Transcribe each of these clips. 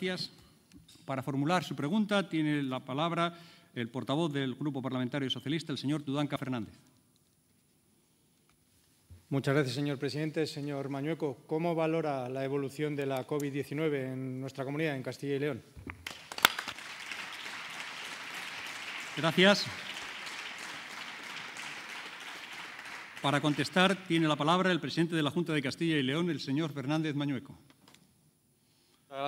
Gracias. Para formular su pregunta tiene la palabra el portavoz del Grupo Parlamentario Socialista, el señor Tudanca Fernández. Muchas gracias, señor presidente. Señor Mañueco, ¿cómo valora la evolución de la COVID-19 en nuestra comunidad, en Castilla y León? Gracias. Para contestar, tiene la palabra el presidente de la Junta de Castilla y León, el señor Fernández Mañueco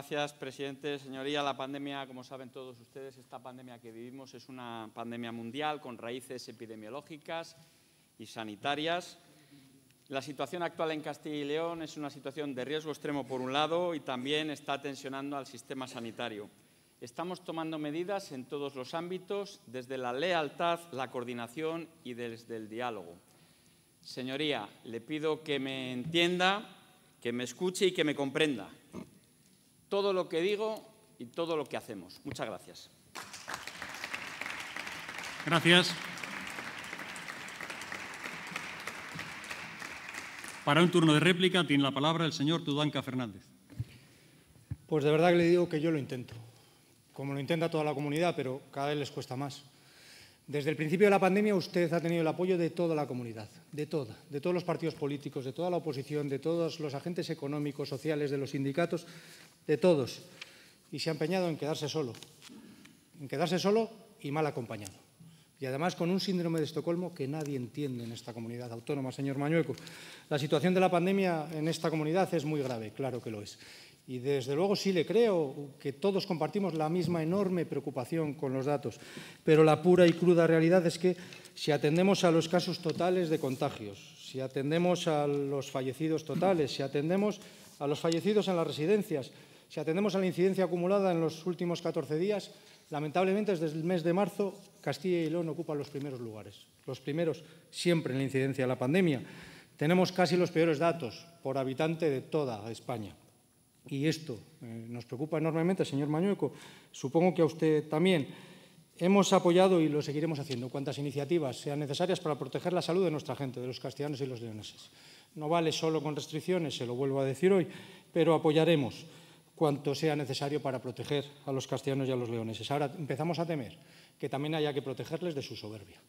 gracias, presidente. Señoría, la pandemia, como saben todos ustedes, esta pandemia que vivimos es una pandemia mundial con raíces epidemiológicas y sanitarias. La situación actual en Castilla y León es una situación de riesgo extremo por un lado y también está tensionando al sistema sanitario. Estamos tomando medidas en todos los ámbitos, desde la lealtad, la coordinación y desde el diálogo. Señoría, le pido que me entienda, que me escuche y que me comprenda todo lo que digo y todo lo que hacemos. Muchas gracias. Gracias. Para un turno de réplica tiene la palabra el señor Tudanca Fernández. Pues de verdad que le digo que yo lo intento, como lo intenta toda la comunidad, pero cada vez les cuesta más. Desde el principio de la pandemia usted ha tenido el apoyo de toda la comunidad, de toda, de todos los partidos políticos, de toda la oposición, de todos los agentes económicos, sociales, de los sindicatos, de todos y se ha empeñado en quedarse solo, en quedarse solo y mal acompañado. Y además con un síndrome de Estocolmo que nadie entiende en esta comunidad autónoma, señor Mañueco. La situación de la pandemia en esta comunidad es muy grave, claro que lo es. Y desde luego sí le creo que todos compartimos la misma enorme preocupación con los datos, pero la pura y cruda realidad es que si atendemos a los casos totales de contagios, si atendemos a los fallecidos totales, si atendemos a los fallecidos en las residencias, si atendemos a la incidencia acumulada en los últimos 14 días, lamentablemente desde el mes de marzo Castilla y León ocupan los primeros lugares, los primeros siempre en la incidencia de la pandemia. Tenemos casi los peores datos por habitante de toda España. Y esto eh, nos preocupa enormemente, señor Mañueco, supongo que a usted también. Hemos apoyado y lo seguiremos haciendo cuantas iniciativas sean necesarias para proteger la salud de nuestra gente, de los castellanos y los leoneses. No vale solo con restricciones, se lo vuelvo a decir hoy, pero apoyaremos cuanto sea necesario para proteger a los castellanos y a los leoneses. Ahora empezamos a temer que también haya que protegerles de su soberbia.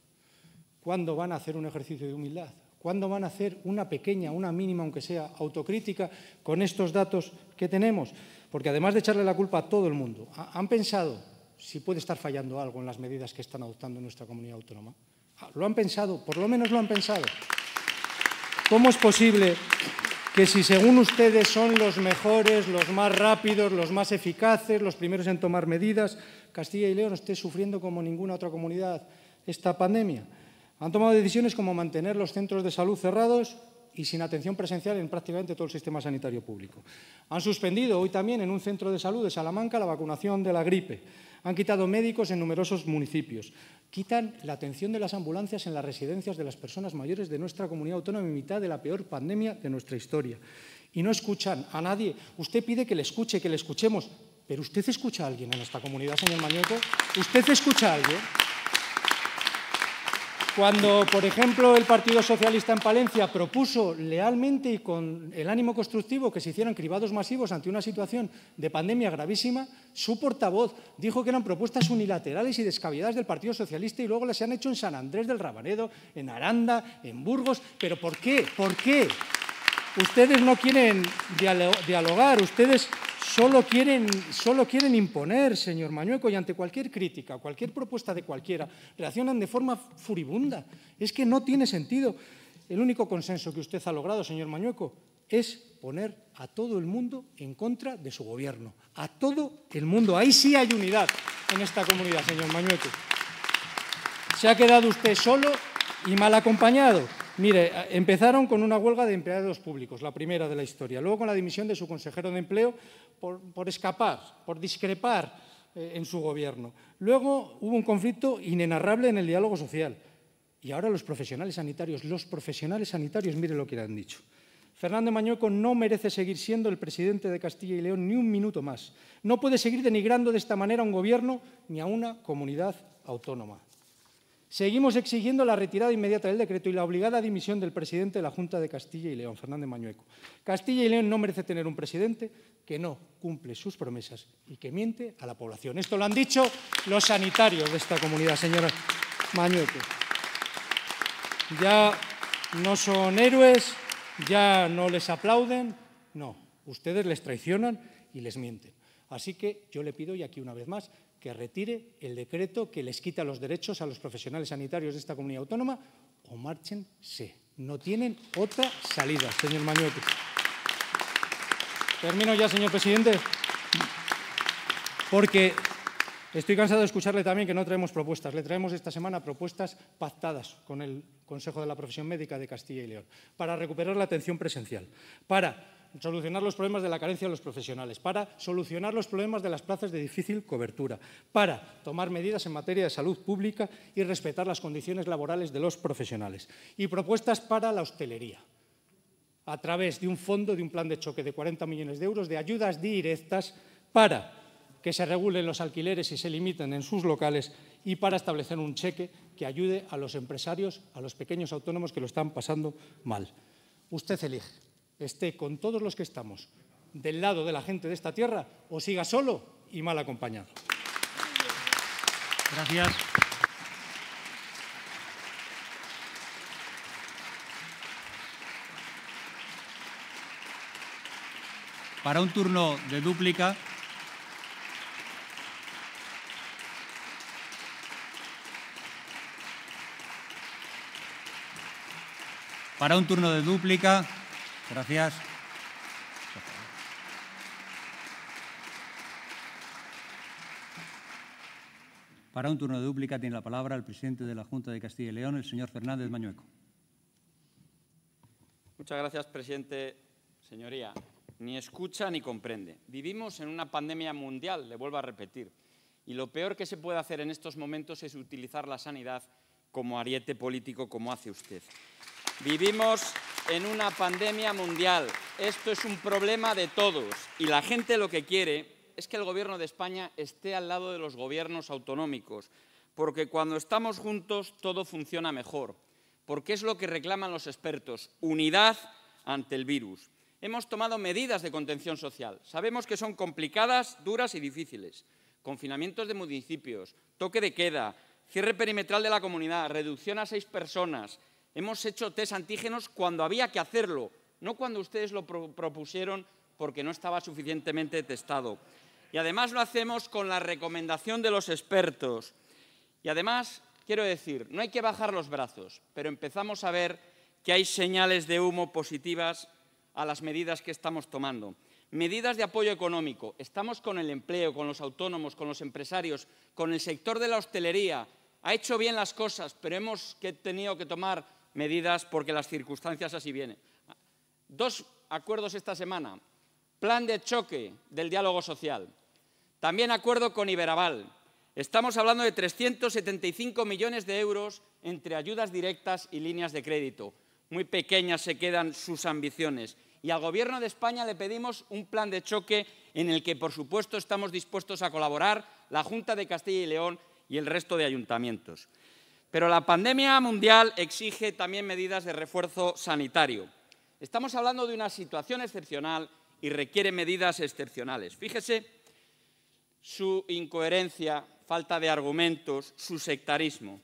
¿Cuándo van a hacer un ejercicio de humildad? ¿Cuándo van a hacer una pequeña, una mínima, aunque sea autocrítica, con estos datos que tenemos? Porque además de echarle la culpa a todo el mundo, ¿han pensado si puede estar fallando algo en las medidas que están adoptando nuestra comunidad autónoma? Ah, ¿Lo han pensado? Por lo menos lo han pensado. ¿Cómo es posible que si según ustedes son los mejores, los más rápidos, los más eficaces, los primeros en tomar medidas, Castilla y León esté sufriendo como ninguna otra comunidad esta pandemia. Han tomado decisiones como mantener los centros de salud cerrados y sin atención presencial en prácticamente todo el sistema sanitario público. Han suspendido hoy también en un centro de salud de Salamanca la vacunación de la gripe. Han quitado médicos en numerosos municipios. Quitan la atención de las ambulancias en las residencias de las personas mayores de nuestra comunidad autónoma en mitad de la peor pandemia de nuestra historia. Y no escuchan a nadie. Usted pide que le escuche, que le escuchemos. Pero usted escucha a alguien en nuestra comunidad, señor Mañeto. ¿Usted escucha a alguien? Cuando, por ejemplo, el Partido Socialista en Palencia propuso lealmente y con el ánimo constructivo que se hicieran cribados masivos ante una situación de pandemia gravísima, su portavoz dijo que eran propuestas unilaterales y descabelladas del Partido Socialista y luego las se han hecho en San Andrés del Rabanedo, en Aranda, en Burgos. ¿Pero por qué? ¿Por qué? ustedes no quieren dialogar, ustedes solo quieren, solo quieren imponer, señor Mañueco, y ante cualquier crítica, cualquier propuesta de cualquiera, reaccionan de forma furibunda. Es que no tiene sentido. El único consenso que usted ha logrado, señor Mañueco, es poner a todo el mundo en contra de su gobierno. A todo el mundo. Ahí sí hay unidad en esta comunidad, señor Mañueco. Se ha quedado usted solo y mal acompañado. Mire, empezaron con una huelga de empleados públicos, la primera de la historia, luego con la dimisión de su consejero de empleo por, escapar, por discrepar eh, en su gobierno. Luego hubo un conflicto inenarrable en el diálogo social. Y ahora los profesionales sanitarios, los profesionales sanitarios, mire lo que le han dicho. Fernando Mañueco no merece seguir siendo el presidente de Castilla y León ni un minuto más. No puede seguir denigrando de esta manera a un gobierno ni a una comunidad autónoma. Seguimos exigiendo la retirada inmediata del decreto y la obligada dimisión del presidente de la Junta de Castilla y León, Fernández Mañueco. Castilla y León no merece tener un presidente que no cumple sus promesas y que miente a la población. Esto lo han dicho los sanitarios de esta comunidad, señora Mañueco. Ya no son héroes, ya no les aplauden, no, ustedes les traicionan y les mienten. Así que yo le pido, y aquí una vez más, que retire el decreto que les quita los derechos a los profesionales sanitarios de esta comunidad autónoma o márchense. No tienen otra salida, señor Mañote. Termino ya, señor presidente, porque Estoy cansado de escucharle también que no traemos propuestas. Le traemos esta semana propuestas pactadas con el Consejo de la Profesión Médica de Castilla y León para recuperar la atención presencial, para solucionar los problemas de la carencia de los profesionales, para solucionar los problemas de las plazas de difícil cobertura, para tomar medidas en materia de salud pública y respetar las condiciones laborales de los profesionales. Y propuestas para la hostelería a través de un fondo, de un plan de choque de 40 millones de euros, de ayudas directas para que se regulen los alquileres y se limiten en sus locales y para establecer un cheque que ayude a los empresarios, a los pequeños autónomos que lo están pasando mal. Usted elige esté con todos los que estamos del lado de la gente de esta tierra o siga solo y mal acompañado. Gracias. Para un turno de dúplica, para un turno de dúplica, Gracias. Para un turno de dúplica tiene la palabra el presidente de la Junta de Castilla y León, el señor Fernández Mañueco. Muchas gracias, presidente. Señoría, ni escucha ni comprende. Vivimos en una pandemia mundial, le vuelvo a repetir, y lo peor que se puede hacer en estos momentos es utilizar la sanidad como ariete político como hace usted. Vivimos en una pandemia mundial. Esto es un problema de todos y la gente lo que quiere es que el Gobierno de España esté al lado de los gobiernos autonómicos, porque cuando estamos juntos todo funciona mejor, porque es lo que reclaman los expertos, unidad ante el virus. Hemos tomado medidas de contención social. Sabemos que son complicadas, duras y difíciles. Confinamientos de municipios, toque de queda, cierre perimetral de la comunidad, reducción a seis personas, Hemos hecho test antígenos cuando había que hacerlo, no cuando ustedes lo propusieron porque no estaba suficientemente testado. Y además lo hacemos con la recomendación de los expertos. Y además, quiero decir, no hay que bajar los brazos, pero empezamos a ver que hay señales de humo positivas a las medidas que estamos tomando. Medidas de apoyo económico. Estamos con el empleo, con los autónomos, con los empresarios, con el sector de la hostelería. Ha hecho bien las cosas, pero hemos tenido que tomar medidas porque las circunstancias así vienen. Dos acuerdos esta semana. Plan de choque del diálogo social. También acuerdo con Iberaval. Estamos hablando de 375 millones de euros entre ayudas directas y líneas de crédito. Muy pequeñas se quedan sus ambiciones. Y al Gobierno de España le pedimos un plan de choque en el que, por supuesto, estamos dispuestos a colaborar la Junta de Castilla y León y el resto de ayuntamientos. Pero la pandemia mundial exige también medidas de refuerzo sanitario. Estamos hablando de una situación excepcional y requiere medidas excepcionales. Fíjese su incoherencia, falta de argumentos, su sectarismo.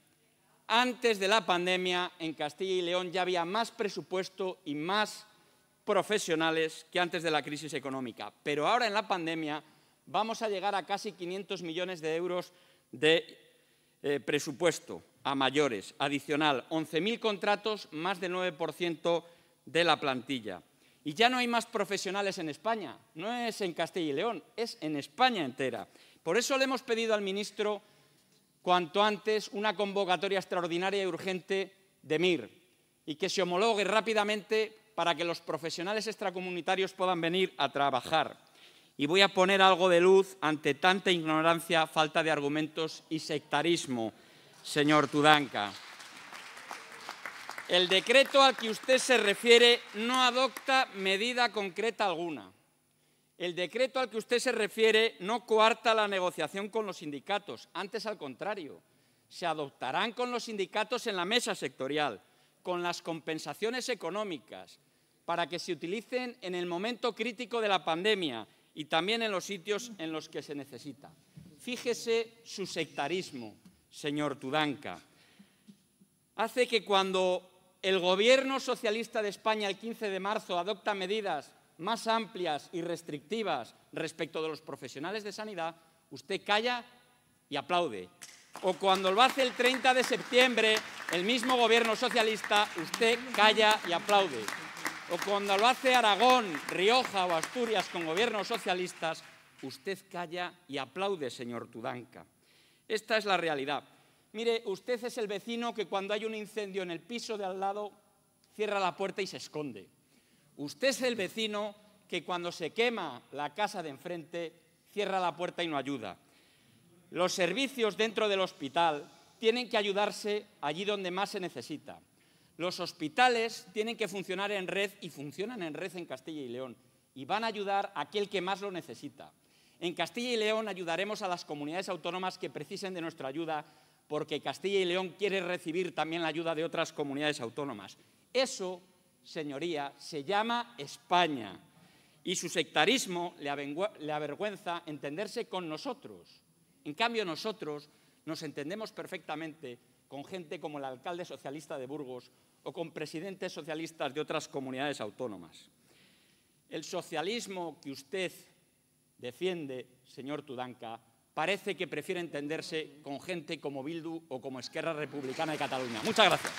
Antes de la pandemia, en Castilla y León ya había más presupuesto y más profesionales que antes de la crisis económica. Pero ahora en la pandemia vamos a llegar a casi 500 millones de euros de eh, presupuesto a mayores, adicional, 11.000 contratos, más del 9% de la plantilla. Y ya no hay más profesionales en España, no es en Castilla y León, es en España entera. Por eso le hemos pedido al ministro cuanto antes una convocatoria extraordinaria y urgente de MIR y que se homologue rápidamente para que los profesionales extracomunitarios puedan venir a trabajar y voy a poner algo de luz ante tanta ignorancia, falta de argumentos y sectarismo, señor Tudanca. El decreto al que usted se refiere no adopta medida concreta alguna. El decreto al que usted se refiere no coarta la negociación con los sindicatos, antes al contrario, se adoptarán con los sindicatos en la mesa sectorial, con las compensaciones económicas, para que se utilicen en el momento crítico de la pandemia y también en los sitios en los que se necesita. Fíjese su sectarismo, señor Tudanca. Hace que cuando el Gobierno socialista de España el 15 de marzo adopta medidas más amplias y restrictivas respecto de los profesionales de sanidad, usted calla y aplaude. O cuando lo hace el 30 de septiembre el mismo Gobierno socialista, usted calla y aplaude o cuando lo hace Aragón, Rioja o Asturias con gobiernos socialistas, usted calla y aplaude, señor Tudanca. Esta es la realidad. Mire, usted es el vecino que cuando hay un incendio en el piso de al lado cierra la puerta y se esconde. Usted es el vecino que cuando se quema la casa de enfrente cierra la puerta y no ayuda. Los servicios dentro del hospital tienen que ayudarse allí donde más se necesita. Los hospitales tienen que funcionar en red y funcionan en red en Castilla y León y van a ayudar a aquel que más lo necesita. En Castilla y León ayudaremos a las comunidades autónomas que precisen de nuestra ayuda porque Castilla y León quiere recibir también la ayuda de otras comunidades autónomas. Eso, señoría, se llama España y su sectarismo le avergüenza entenderse con nosotros. En cambio, nosotros nos entendemos perfectamente con gente como el alcalde socialista de Burgos o con presidentes socialistas de otras comunidades autónomas. El socialismo que usted defiende, señor Tudanca, parece que prefiere entenderse con gente como Bildu o como Esquerra Republicana de Cataluña. Muchas gracias.